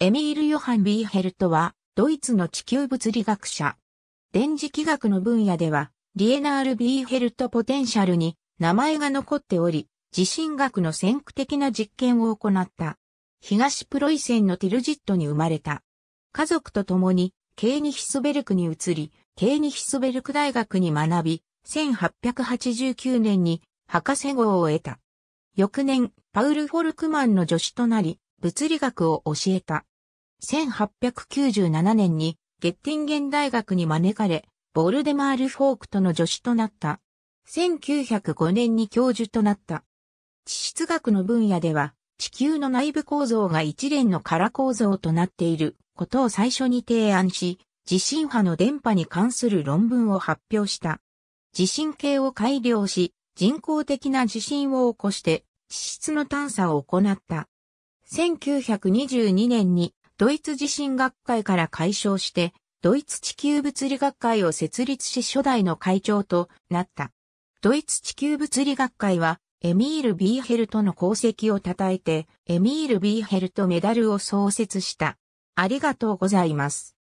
エミール・ヨハン・ビーヘルトは、ドイツの地球物理学者。電磁気学の分野では、リエナール・ビーヘルト・ポテンシャルに名前が残っており、地震学の先駆的な実験を行った。東プロイセンのティルジットに生まれた。家族と共に、ケーニヒスベルクに移り、ケーニヒスベルク大学に学び、1889年に博士号を得た。翌年、パウル・フォルクマンの助手となり、物理学を教えた。1897年にゲッティンゲン大学に招かれ、ボルデマール・フォークとの助手となった。1905年に教授となった。地質学の分野では、地球の内部構造が一連の空構造となっていることを最初に提案し、地震波の電波に関する論文を発表した。地震計を改良し、人工的な地震を起こして、地質の探査を行った。1922年にドイツ地震学会から解消して、ドイツ地球物理学会を設立し初代の会長となった。ドイツ地球物理学会は、エミール・ビーヘルトの功績を称えて、エミール・ビーヘルトメダルを創設した。ありがとうございます。